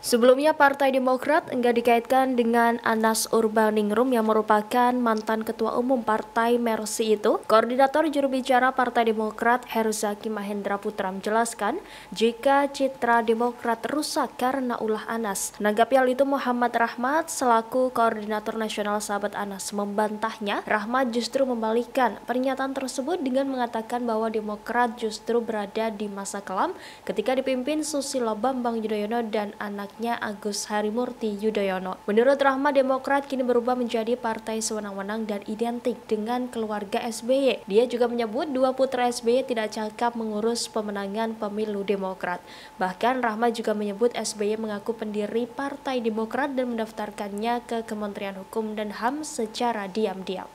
Sebelumnya Partai Demokrat enggak dikaitkan dengan Anas Urbaningrum yang merupakan mantan ketua umum Partai Mercy itu. Koordinator juru bicara Partai Demokrat Herzaki Mahendra Putra menjelaskan jika citra Demokrat rusak karena ulah Anas. Menanggapi hal itu Muhammad Rahmat selaku koordinator nasional Sahabat Anas membantahnya. Rahmat justru membalikkan pernyataan tersebut dengan mengatakan bahwa Demokrat justru berada di masa kelam ketika dipimpin Susilo Bambang Yudhoyono dan anak anaknya Agus Harimurti Yudhoyono. Menurut Rahma, Demokrat kini berubah menjadi partai sewenang-wenang dan identik dengan keluarga SBY. Dia juga menyebut dua putra SBY tidak cakap mengurus pemenangan pemilu Demokrat. Bahkan Rahma juga menyebut SBY mengaku pendiri Partai Demokrat dan mendaftarkannya ke Kementerian Hukum dan HAM secara diam-diam.